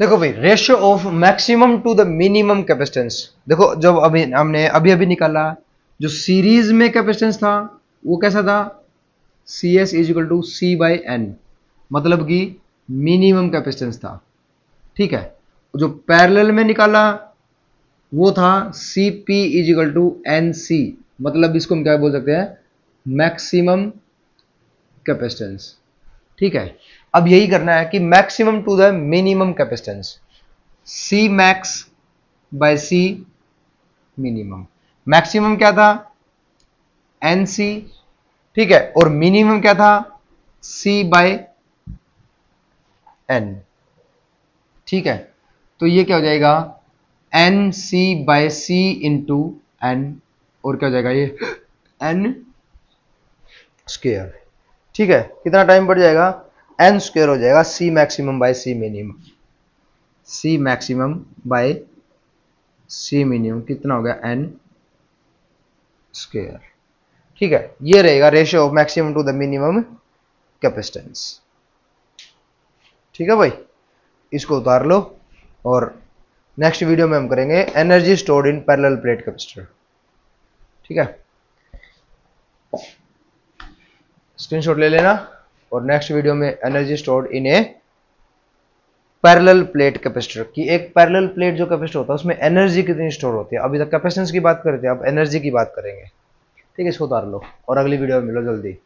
देखो भाई ratio of maximum to the minimum capacitance देखो जब अभी हमने अभी अभी निकाला जो सीरीज में कैपेसिटेंस था वो कैसा था C S is equal to C by N मतलब कि मिनिमम कैपेसिटेंस था ठीक है जो पैरेलल में निकाला वो था C P is equal to N C मतलब इसको हम क्या बोल सकते हैं मैक्सिमम कैपेसिटेंस ठीक है अब यही करना है कि maximum to the minimum capacitance C max by C minimum maximum क्या था एन सी ठीक है और मिनिमम क्या था सी बाय एन ठीक है तो ये क्या हो जाएगा N C by C into N और क्या हो जाएगा ये एन स्केयर ठीक है कितना टाइम बढ़ जाएगा एन स्क्वेयर हो जाएगा C maximum by C minimum C maximum by C minimum कितना हो गया एन स्क्वेयर ठीक है ये रहेगा ratio of maximum to the minimum capacitance ठीक है भाई इसको उतार लो और नेक्स्ट वीडियो में हम करेंगे energy stored in parallel plate capacitor ठीक है स्क्रीनशॉट ले लेना और नेक्स्ट वीडियो में energy stored in a parallel plate capacitor की एक पैरेलल प्लेट जो कैपेसिटर होता है उसमें एनर्जी कितनी स्टोर होती है अभी तक कैपेसिटेंस की बात करते हैं अब एनर्जी की बात करेंगे ठीक है इसको उतार लो और अगली वीडियो में मिलो जल्दी